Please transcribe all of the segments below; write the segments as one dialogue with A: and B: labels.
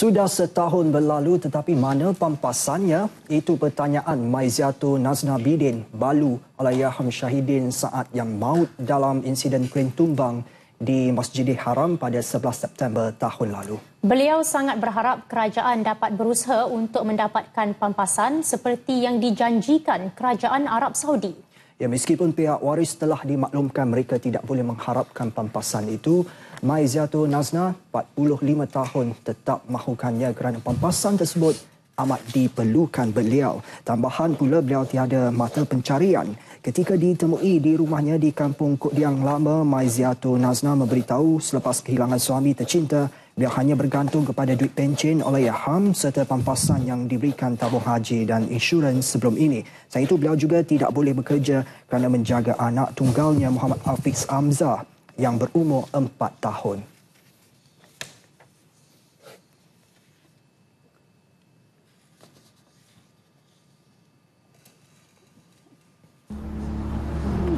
A: Sudah setahun berlalu tetapi mana pampasannya? Itu pertanyaan Maiziatu Naznabidin Balu Alayaham Syahidin saat yang maut dalam insiden kren tumbang di Masjid Haram pada 11 September tahun lalu. Beliau sangat berharap kerajaan dapat berusaha untuk mendapatkan pampasan seperti yang dijanjikan kerajaan Arab Saudi. Ya meskipun pihak waris telah dimaklumkan mereka tidak boleh mengharapkan pampasan itu, Maiziatul Nazna 45 tahun tetap mahukannya kerana pampasan tersebut amat diperlukan beliau. Tambahan pula beliau tiada mata pencarian. Ketika ditemui di rumahnya di kampung Kudiang Lama, Maiziatul Nazna memberitahu selepas kehilangan suami tercinta, beliau hanya bergantung kepada duit pencen oleh Yaham serta pampasan yang diberikan tabung haji dan insurans sebelum ini. Selain itu, beliau juga tidak boleh bekerja kerana menjaga anak tunggalnya Muhammad Hafiz Amzah yang berumur 4 tahun.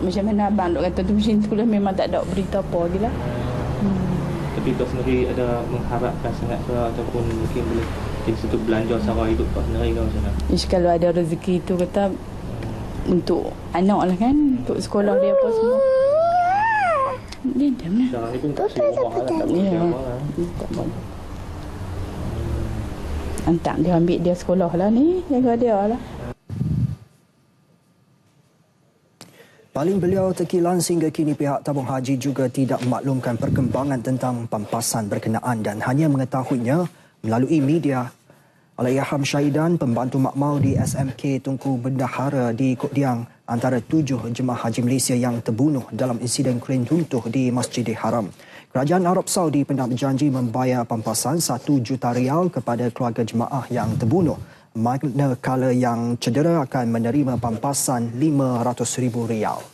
B: macam mana abang dok kata tu macam tu lah memang tak ada berita apa lagi lah hmm. tapi kau sendiri ada mengharapkan sangat ke ataupun mungkin boleh mungkin satu belanja sara hidup kau sendiri ke macam mana Ish, kalau ada rezeki tu kata untuk anak lah kan untuk sekolah dia apa semua dia dah lah sekarang ni pun tak sibuk lah dia ambil dia sekolah lah ni. Jaga dia lah.
A: Paling beliau teki terkilan sehingga kini pihak tabung haji juga tidak maklumkan perkembangan tentang pampasan berkenaan dan hanya mengetahuinya melalui media. Alayaham Syahidan, pembantu makmau di SMK Tungku Bendahara di Kok antara tujuh jemaah haji Malaysia yang terbunuh dalam insiden kren runtuh di Masjid Haram. Kerajaan Arab Saudi pernah berjanji membayar pampasan satu juta rial kepada keluarga jemaah yang terbunuh manakala yang cedera akan menerima pampasan RM500,000.